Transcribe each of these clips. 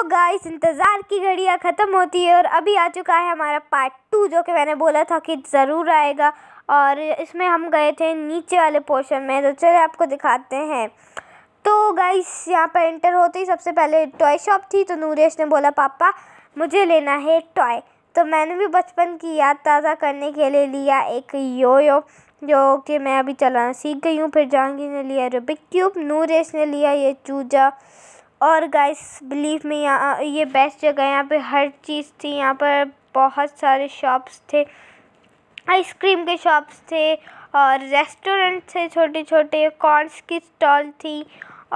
तो गाइस इंतज़ार की घड़ियाँ ख़त्म होती है और अभी आ चुका है हमारा पार्ट टू जो कि मैंने बोला था कि ज़रूर आएगा और इसमें हम गए थे नीचे वाले पोर्शन में तो चलिए आपको दिखाते हैं तो गाइस यहाँ पर एंटर होते ही सबसे पहले टॉय शॉप थी तो नूरेश ने बोला पापा मुझे लेना है एक टॉय तो मैंने भी बचपन की याद ताज़ा करने के लिए लिया एक यो यो जो कि मैं अभी चलाना सीख गई हूँ फिर जहांगीर ने लिया रूबिक क्यूब नूरेश ने लिया ये चूजा और गाइस बिलीव में यहाँ ये बेस्ट जगह है यहाँ पे हर चीज़ थी यहाँ पर बहुत सारे शॉप्स थे आइसक्रीम के शॉप्स थे और रेस्टोरेंट थे छोटे छोटे कॉर्नस की स्टॉल थी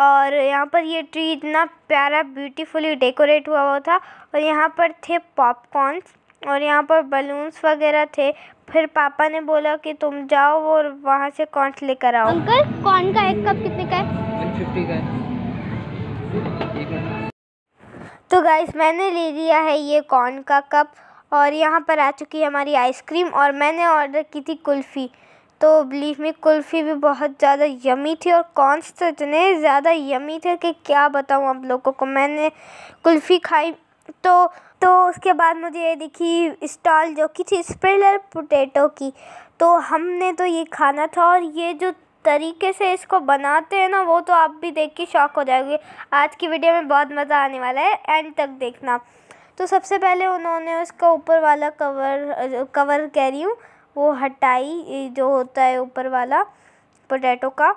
और यहाँ पर ये ट्री इतना प्यारा ब्यूटीफुली डेकोरेट हुआ हुआ था और यहाँ पर थे पॉपकॉर्नस और यहाँ पर बलून्स वगैरह थे फिर पापा ने बोला कि तुम जाओ और वहाँ से कॉर्न लेकर आओ अंकल कॉर्न का एक कप कितने का है 150 का है तो गाइस मैंने ले लिया है ये कॉर्न का कप और यहाँ पर आ चुकी है हमारी आइसक्रीम और मैंने ऑर्डर की थी कुल्फ़ी तो बिलीव में कुल्फ़ी भी बहुत ज़्यादा यमी थी और कॉर्नस तो इतने ज़्यादा यमी थे कि क्या बताऊँ आप लोगों को मैंने कुल्फ़ी खाई तो तो उसके बाद मुझे ये दिखी स्टॉल जो कि थी स्प्रिलर पोटैटो की तो हमने तो ये खाना था और ये जो तरीके से इसको बनाते हैं ना वो तो आप भी देख के शौक हो जाएंगे आज की वीडियो में बहुत मज़ा आने वाला है एंड तक देखना तो सबसे पहले उन्होंने उसका ऊपर वाला कवर कवर कह रही हूँ वो हटाई जो होता है ऊपर वाला पोटैटो का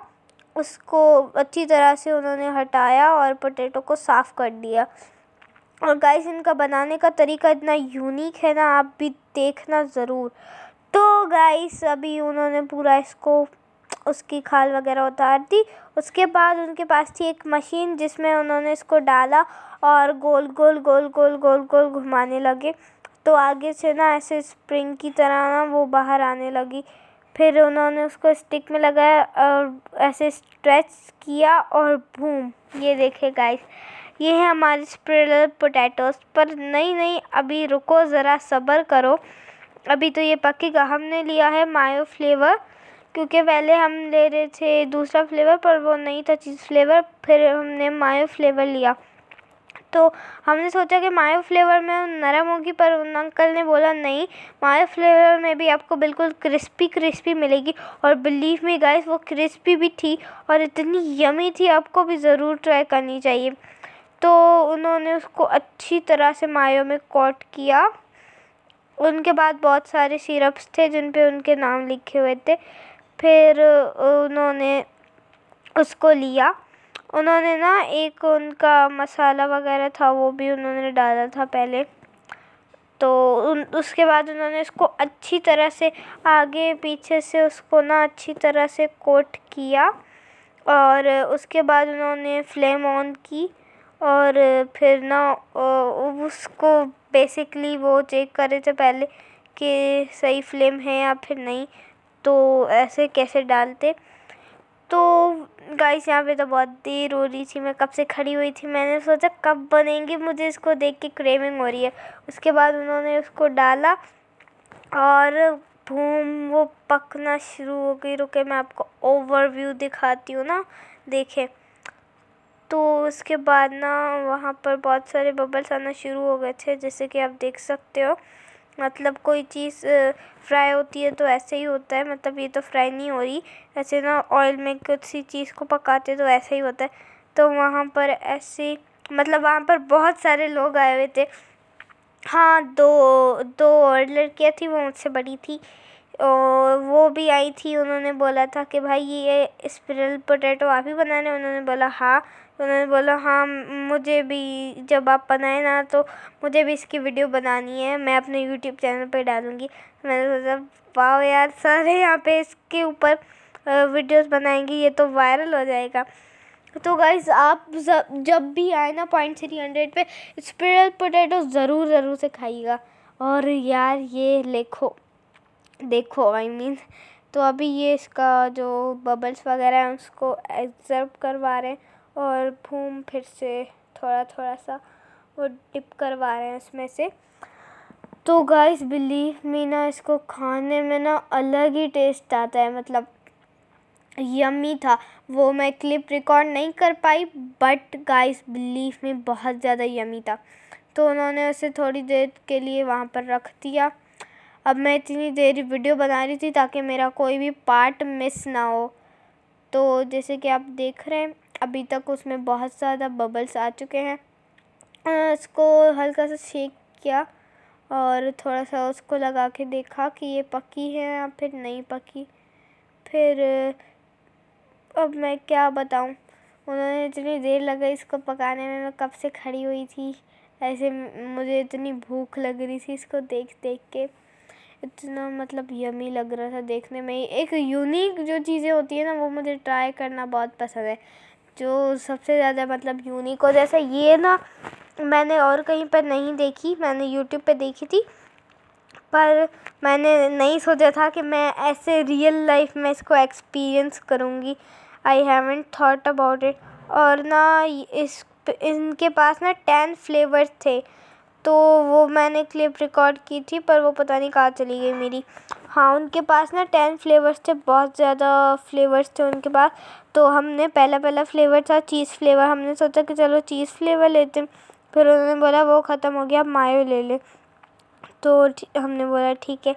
उसको अच्छी तरह से उन्होंने हटाया और पोटैटो को साफ़ कर दिया और गाइस इनका बनाने का तरीका इतना यूनिक है ना आप भी देखना ज़रूर तो गाइस अभी उन्होंने पूरा इसको उसकी खाल वगैरह उतार दी उसके बाद उनके पास थी एक मशीन जिसमें उन्होंने इसको डाला और गोल गोल गोल गोल गोल गोल घुमाने लगे तो आगे से ना ऐसे स्प्रिंग की तरह ना वो बाहर आने लगी फिर उन्होंने उसको स्टिक में लगाया और ऐसे स्ट्रेच किया और भूम ये देखे गाइस ये है हमारे स्प्रेड पोटैटोस पर नहीं नहीं अभी रुको ज़रा सब्र करो अभी तो ये पकेगा हमने लिया है मायो फ्लेवर क्योंकि पहले हम ले रहे थे दूसरा फ्लेवर पर वो नहीं था चीज़ फ्लेवर फिर हमने मायो फ्लेवर लिया तो हमने सोचा कि मायो फ्लेवर में नरम होगी पर उन अंकल ने बोला नहीं मायो फ्लेवर में भी आपको बिल्कुल क्रिस्पी क्रिस्पी मिलेगी और बिलीव मी गाइस वो क्रिस्पी भी थी और इतनी यमी थी आपको भी ज़रूर ट्राई करनी चाहिए तो उन्होंने उसको अच्छी तरह से मायो में कोट किया उनके बाद बहुत सारे सिरप्स थे जिन पे उनके नाम लिखे हुए थे फिर उन्होंने उसको लिया उन्होंने ना एक उनका मसाला वगैरह था वो भी उन्होंने डाला था पहले तो उन उसके बाद उन्होंने उसको अच्छी तरह से आगे पीछे से उसको ना अच्छी तरह से कोट किया और उसके बाद उन्होंने फ्लेम ऑन की और फिर ना उसको बेसिकली वो चेक करे थे पहले कि सही फ्लेम है या फिर नहीं तो ऐसे कैसे डालते तो गाइस यहाँ पे तो बहुत देर हो रही थी मैं कब से खड़ी हुई थी मैंने सोचा कब बनेंगी मुझे इसको देख के क्रेविंग हो रही है उसके बाद उन्होंने उसको डाला और भूम वो पकना शुरू हो गई रुके मैं आपको ओवरव्यू दिखाती हूँ ना देखें तो उसके बाद ना वहाँ पर बहुत सारे बबल्स आना शुरू हो गए थे जैसे कि आप देख सकते हो मतलब कोई चीज़ फ्राई होती है तो ऐसे ही होता है मतलब ये तो फ्राई नहीं हो रही ऐसे ना ऑयल में किसी चीज़ को पकाते तो ऐसे ही होता है तो वहाँ पर ऐसे मतलब वहाँ पर बहुत सारे लोग आए हुए थे हाँ दो दो और लड़कियाँ थी वो मुझसे बड़ी थी और वो भी आई थी उन्होंने बोला था कि भाई ये स्प्रिल पोटैटो आप ही बनाने उन्होंने बोला हाँ उन्होंने बोला हाँ मुझे भी जब आप बनाए ना तो मुझे भी इसकी वीडियो बनानी है मैं अपने यूट्यूब चैनल पर डालूँगी मैंने सोचा वाह यार सारे यहाँ पे इसके ऊपर वीडियोस बनाएंगे ये तो वायरल हो जाएगा तो गाइज आप जब भी आए ना पॉइंट थ्री हंड्रेड पर स्प्रिडल पोटैटो ज़रूर ज़रूर से खाइएगा और यार ये लिखो देखो आई I मीन mean, तो अभी ये इसका जो बबल्स वगैरह हैं उसको एब्जर्व करवा रहे हैं और घूम फिर से थोड़ा थोड़ा सा वो डिप करवा रहे हैं उसमें से तो गाइस बिलीव मी ना इसको खाने में ना अलग ही टेस्ट आता है मतलब यम्मी था वो मैं क्लिप रिकॉर्ड नहीं कर पाई बट गाइस बिलीव में बहुत ज़्यादा यमी था तो उन्होंने उसे थोड़ी देर के लिए वहाँ पर रख दिया अब मैं इतनी देर वीडियो बना रही थी ताकि मेरा कोई भी पार्ट मिस ना हो तो जैसे कि आप देख रहे हैं अभी तक उसमें बहुत ज़्यादा बबल्स आ चुके हैं उसको हल्का सा शेक किया और थोड़ा सा उसको लगा के देखा कि ये पकी है या फिर नहीं पकी फिर अब मैं क्या बताऊँ उन्होंने इतनी देर लगाई इसको पकाने में मैं कब से खड़ी हुई थी ऐसे मुझे इतनी भूख लग रही थी इसको देख देख के इतना मतलब यमी लग रहा था देखने में एक यूनिक जो चीज़ें होती है ना वो मुझे ट्राई करना बहुत पसंद है जो सबसे ज़्यादा मतलब यूनिक और जैसे ये ना मैंने और कहीं पर नहीं देखी मैंने यूट्यूब पे देखी थी पर मैंने नहीं सोचा था कि मैं ऐसे रियल लाइफ में इसको एक्सपीरियंस करूँगी I haven't thought about it और ना इस इनके पास ना टेन फ्लेवर्स थे तो वो मैंने क्लिप रिकॉर्ड की थी पर वो पता नहीं कहाँ चली गई मेरी हाँ उनके पास ना टेन फ्लेवर्स थे बहुत ज़्यादा फ्लेवर्स थे उनके पास तो हमने पहला पहला फ्लेवर था चीज़ फ्लेवर हमने सोचा कि चलो चीज़ फ्लेवर लेते हैं फिर उन्होंने बोला वो ख़त्म हो गया मायो ले लें तो हमने बोला ठीक है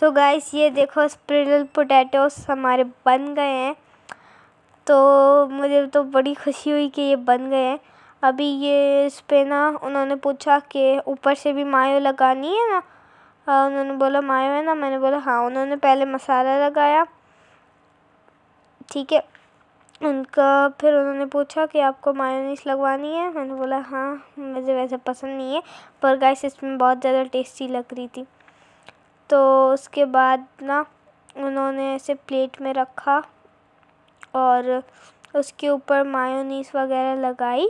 सो so गाइस ये देखो स्प्रिडल पोटैटोस हमारे बन गए हैं तो मुझे तो बड़ी खुशी हुई कि ये बन गए हैं अभी ये इस पर ना उन्होंने पूछा कि ऊपर से भी मायो लगानी है ना आ, हाँ, उन्होंने बोला मायो है ना मैंने बोला हाँ उन्होंने पहले मसाला लगाया ठीक है उनका फिर उन्होंने पूछा कि आपको मायोनीस लगवानी है मैंने बोला हाँ मुझे वैसे पसंद नहीं है पर गाइस इसमें बहुत ज़्यादा टेस्टी लग रही थी तो उसके बाद ना उन्होंने ऐसे प्लेट में रखा और उसके ऊपर मायोनीस वगैरह लगाई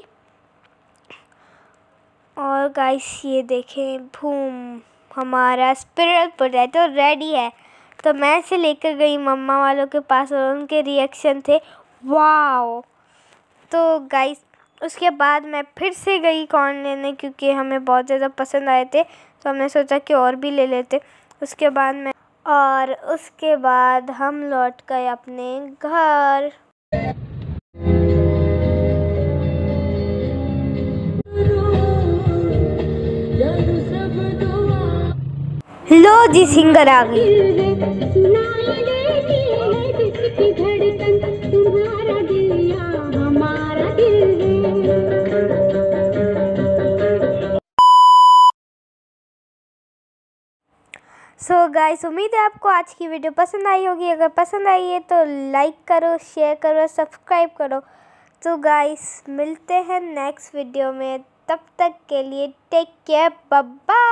और हाँ, गाइस ये देखें भूम हमारा स्पिरल प्रोजेक्ट तो रेडी है तो मैं इसे लेकर गई मम्मा वालों के पास और उनके रिएक्शन थे वाओ तो गाइस उसके बाद मैं फिर से गई कॉर्न लेने क्योंकि हमें बहुत ज़्यादा पसंद आए थे तो हमने सोचा कि और भी ले लेते उसके बाद मैं और उसके बाद हम लौट गए अपने घर लो जी सिंगर आ गई सो so गाइस उम्मीद है आपको आज की वीडियो पसंद आई होगी अगर पसंद आई है तो लाइक करो शेयर करो और सब्सक्राइब करो तो गाइस मिलते हैं नेक्स्ट वीडियो में तब तक के लिए टेक केयर बाय